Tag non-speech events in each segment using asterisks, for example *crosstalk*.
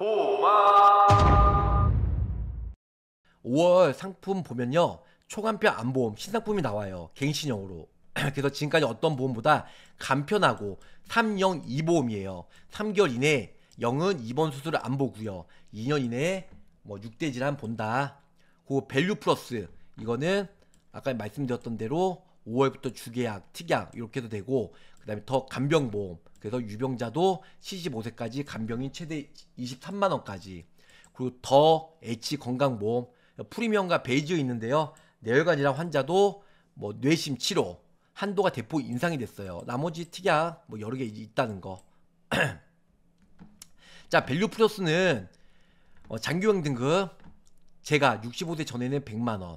보마 5월 상품 보면요 초간표 안보험 신상품이 나와요 갱신형으로 *clears throat* 그래서 지금까지 어떤 보험보다 간편하고 302 보험이에요 3개월 이내 에 0은 2번 수술을 안 보고요 2년 이내에 뭐 6대 질환 본다 그 밸류 플러스 이거는 아까 말씀드렸던 대로 5월부터 주계약, 특약 이렇게 도 되고 그다음에 더 간병보험. 그래서 유병자도 75세까지 간병인 최대 23만 원까지. 그리고 더 H 건강보험 프리미엄과 베이지 있는데요. 뇌혈관 네 질환 환자도 뭐 뇌심 치료 한도가 대폭 인상이 됐어요. 나머지 특약 뭐 여러 개 있다는 거. *clears throat* 자, 밸류 플러스는 어, 장기병 등급 제가 65세 전에는 100만 원,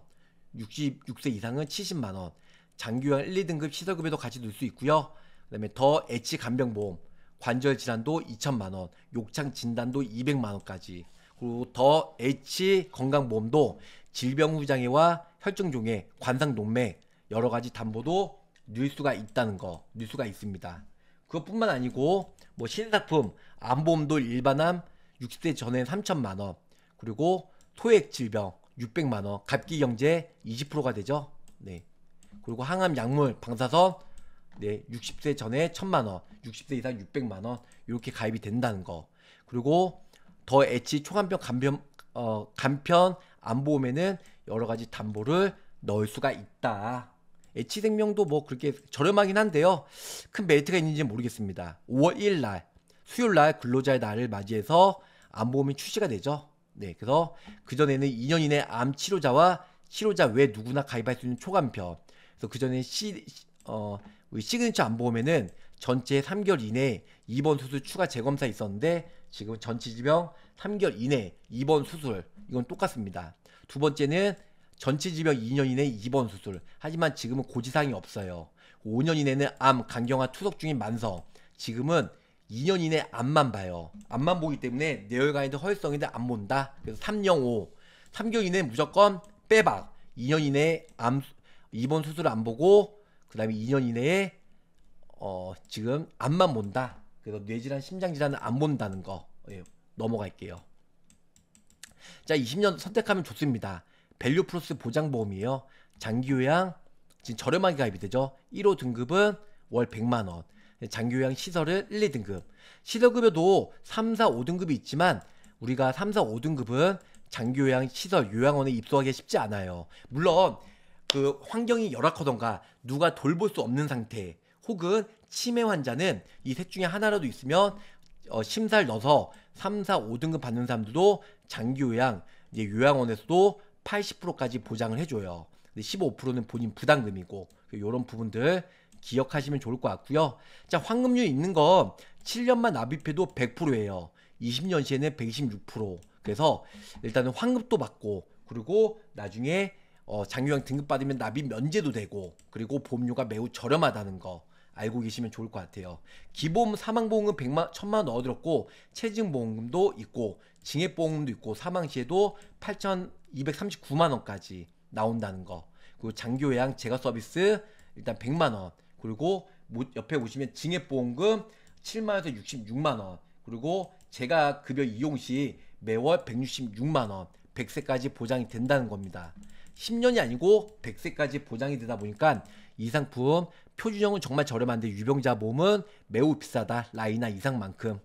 66세 이상은 70만 원, 장기요양 1, 2등급 시설급여도 같이 넣을 수 있고요. 그다음에 더 엣지 간병보험, 관절 질환도 2천만 원, 욕창 진단도 200만 원까지. 그리고 더 엣지 건강보험도 질병 후 장애와 혈증 종해, 관상 동맥 여러 가지 담보도 넣을 수가 있다는 거, 넣을 수가 있습니다. 그것뿐만 아니고 뭐 신상품 암보험도 일반암 60세 전엔 3천만 원, 그리고 소액 질병 600만 원, 갑기 경제 20%가 되죠. 네. 그리고 항암 약물 방사선 네, 60세 전에 1000만 원, 60세 이상 600만 원 이렇게 가입이 된다는 거. 그리고 더 애치 초간병 간병어 간편 어, 안 보험에는 여러 가지 담보를 넣을 수가 있다. 애치 생명도 뭐 그렇게 저렴하긴 한데요. 큰 메리트가 있는지는 모르겠습니다. 5월 1일 날 수요일 날 근로자의 날을 맞이해서 암보험이 출시가 되죠. 네, 그래서 그전에는 2년 이내 암 치료자와 치료자 외 누구나 가입할 수 있는 초간병 그래서 그 전에 시, 어, 우리 시그니처 안 보면은 전체 3개월 이내 2번 수술 추가 재검사 있었는데 지금 전치 지병 3개월 이내 2번 수술 이건 똑같습니다. 두 번째는 전치 지병 2년 이내 2번 수술. 하지만 지금은 고지사항이 없어요. 5년 이내는 암, 간경화 투석 중인 만성. 지금은 2년 이내 암만 봐요. 암만 보기 때문에 내혈관인데 허혈성인데 안 본다. 그래서 305. 3개월 이내 무조건 빼박. 2년 이내 암 이번 수술 안 보고 그 다음에 2년 이내에 어, 지금 암만 본다. 그래서 뇌질환, 심장질환은 안 본다는 거 예, 넘어갈게요. 자, 20년 선택하면 좋습니다. 밸류 플러스 보장보험이에요. 장기요양, 지금 저렴하게 가입이 되죠. 1호 등급은 월 100만원. 장기요양 시설을 1, 2등급. 시설급여도 3, 4, 5등급이 있지만 우리가 3, 4, 5등급은 장기요양 시설 요양원에 입소하기 쉽지 않아요. 물론 그 환경이 열악하던가 누가 돌볼 수 없는 상태 혹은 치매 환자는 이 셋 중에 하나라도 있으면 어, 심사를 넣어서 3, 4, 5등급 받는 사람들도 장기 요양, 이제 요양원에서도 80%까지 보장을 해줘요. 근데 15%는 본인 부담금이고 이런 그 부분들 기억하시면 좋을 것 같고요. 자, 환급률 있는 건 7년만 납입해도 100%예요. 20년 시에는 126%. 그래서 일단은 황금도 받고 그리고 나중에 어, 장유형 등급 받으면 납입 면제도 되고 그리고 보험료가 매우 저렴하다는 거 알고 계시면 좋을 것 같아요. 기본 사망보험금 100만, 1000만 넣어드렸고 체증보험금도 있고 증액보험금도 있고 사망 시에도 8,239만 원까지 나온다는 거. 그리고 장교양 제가 서비스 일단 100만 원. 그리고 옆에 보시면 증액보험금 7만에서 66만 원. 그리고 제가 급여 이용 시 매월 166만 원. 100세까지 보장이 된다는 겁니다. 10년이 아니고 100세까지 보장이 되다 보니까 이 상품 표준형은 정말 저렴한데 유병자 몸은 매우 비싸다. 라이나 이상만큼.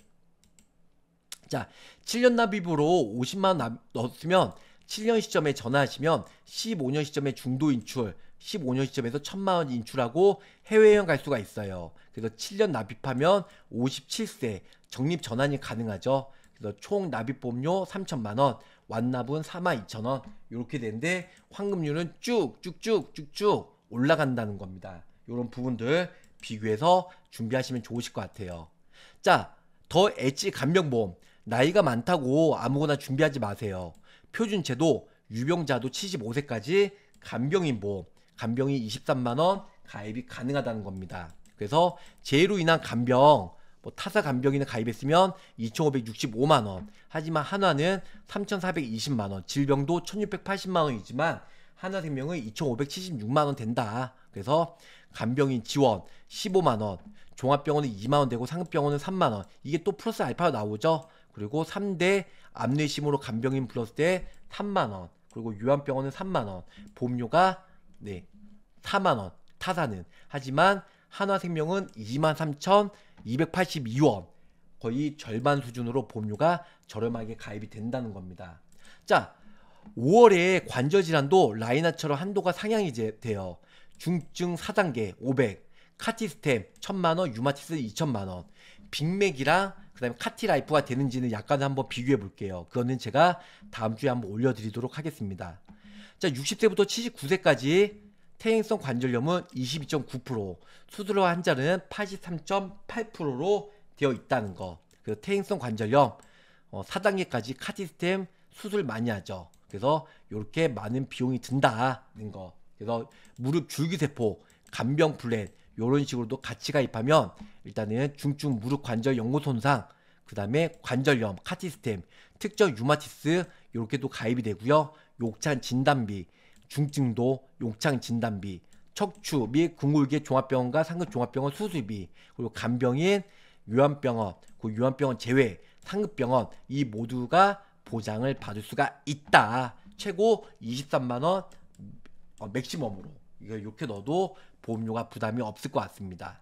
자, 7년 납입으로 50만원 넣었으면 7년 시점에 전화하시면 15년 시점에 중도 인출, 15년 시점에서 1000만원 인출하고 해외 여행 갈 수가 있어요. 그래서 7년 납입하면 57세 적립 전환이 가능하죠. 그래서 총 납입보험료 3천만 원, 완납은 4만 2천 원 이렇게 되는데 환급률은 쭉 쭉쭉 쭉쭉 올라간다는 겁니다. 이런 부분들 비교해서 준비하시면 좋으실 것 같아요. 자, 더 엣지 간병보험 나이가 많다고 아무거나 준비하지 마세요. 표준제도 유병자도 75세까지 간병인 보험 간병이 23만 원 가입이 가능하다는 겁니다. 그래서 재해로 인한 간병 뭐 타사 간병인에 가입했으면 2,565만 원. 하지만 한화는 3,420만 원. 질병도 1,680만 원이지만 한화생명은 2,576만 원 된다. 그래서 간병인 지원 15만 원, 종합병원은 2만 원 되고 상급병원은 3만 원. 이게 또 플러스 알파로 나오죠. 그리고 3대 암내심으로 간병인 플러스 때 3만 원. 그리고 요한병원은 3만 원. 보험료가 네 4만 원. 타사는 하지만 한화생명은 23,282원 거의 절반 수준으로 보험료가 저렴하게 가입이 된다는 겁니다. 자 5월에 관절질환도 라이나처럼 한도가 상향이 돼요. 중증 4단계 500, 카티스템 1000만원, 유마티스 2000만원, 빅맥이랑 그 다음에 카티라이프가 되는지는 약간 한번 비교해 볼게요. 그거는 제가 다음 주에 한번 올려드리도록 하겠습니다. 자 60세부터 79세까지 퇴행성 관절염은 22.9%, 수두로 환자는 83.8%로 되어 있다는 거. 그래서 퇴행성 관절염 어, 4단계까지 카티스템 수술 많이 하죠. 그래서 이렇게 많은 비용이 든다는 거. 그래서 무릎 줄기세포, 간병 플랜 이런 식으로도 같이 가입하면 일단은 중증 무릎 관절 연고 손상, 그 다음에 관절염, 카티스템, 특정 유마티스 이렇게도 가입이 되고요. 욕창 진단비, 중증도, 용창 진단비, 척추 및 궁골계 종합병원과 상급 종합병원 수술비, 그리고 간병인, 요양병원, 그 요양병원 제외, 상급병원 이 모두가 보장을 받을 수가 있다. 최고 23만 원 어, 맥시멈으로 이걸 이렇게 넣어도 보험료가 부담이 없을 것 같습니다.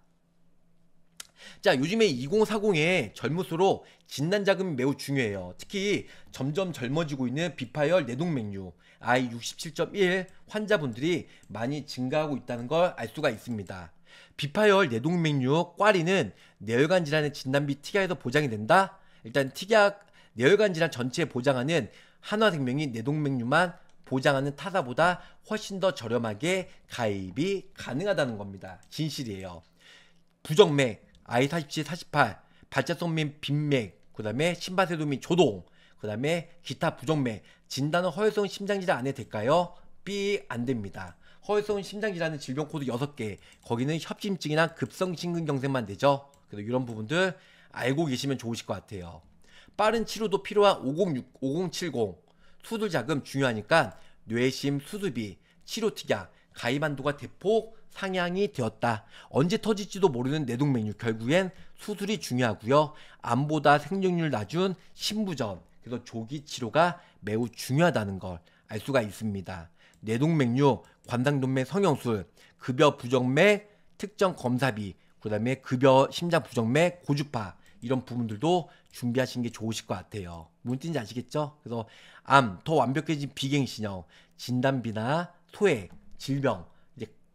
자, 요즘에 2040의 젊을수로 진단 자금이 매우 중요해요. 특히 점점 젊어지고 있는 비파열 내동맥류, I 67.1 환자분들이 많이 증가하고 있다는 걸 알 수가 있습니다. 비파열 내동맥류 꽈리는 뇌혈관 질환의 진단비 특약에서 보장이 된다? 일단 특약 뇌혈관 질환 전체 에 보장하는 한화생명이 내동맥류만 보장하는 타사보다 훨씬 더 저렴하게 가입이 가능하다는 겁니다. 진실이에요. 부정맥, I47, 48, 발자손 민 빈맥, 그 다음에 심바세도 민 조동, 그 다음에 기타 부정맥, 진단은 허혈성 심장질환 안에 될까요? B 안 됩니다. 허혈성 심장질환은 질병 코드 6개, 거기는 협심증이나 급성심근경색만 되죠. 그래서 이런 부분들 알고 계시면 좋으실 것 같아요. 빠른 치료도 필요한 506, 5070, 수술 자금 중요하니까 뇌심 수술비, 치료 특약, 가위반도가 대폭 상향이 되었다. 언제 터질지도 모르는 내동맥류 결국엔 수술이 중요하고요. 암보다 생존율 낮은 신부전 그래서 조기 치료가 매우 중요하다는 걸 알 수가 있습니다. 뇌동맥류, 관상동맥 성형술, 급여 부정맥 특정 검사비, 그다음에 급여 심장 부정맥 고주파 이런 부분들도 준비하시는게 좋으실 것 같아요. 문슨인지 아시겠죠? 그래서 암, 더 완벽해진 비갱신형, 진단비나 소액 질병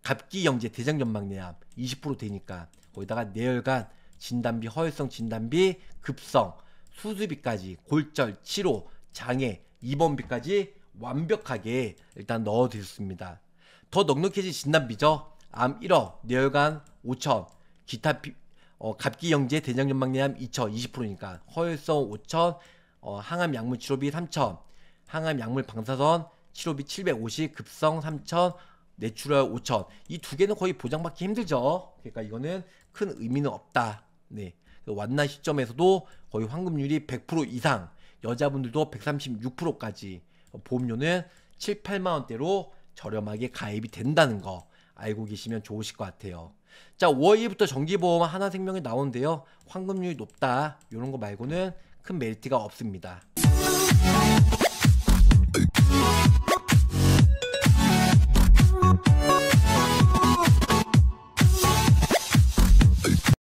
갑기영제 대장연막내암 20% 되니까 거기다가 뇌혈관 진단비 허혈성 진단비 급성 수술비까지 골절 치료 장애 입원비까지 완벽하게 일단 넣어드렸습니다. 더 넉넉해진 진단비죠. 암 1억, 뇌혈관 5천, 기타 비, 어, 갑기영제 대장연막내암 2천 20%니까 허혈성 5천, 어, 항암 약물 치료비 3천, 항암 약물 방사선 치료비 750, 급성 3천, 내추럴 5천 이 두 개는 거의 보장받기 힘들죠. 그러니까 이거는 큰 의미는 없다. 네. 그 완나 시점에서도 거의 환급률이 100% 이상, 여자분들도 136%까지 보험료는 7, 8만 원대로 저렴하게 가입이 된다는 거 알고 계시면 좋으실 것 같아요. 자, 5월 1일부터 정기보험 하나생명이 나온데요. 환급률이 높다. 이런 거 말고는 큰 메리트가 없습니다.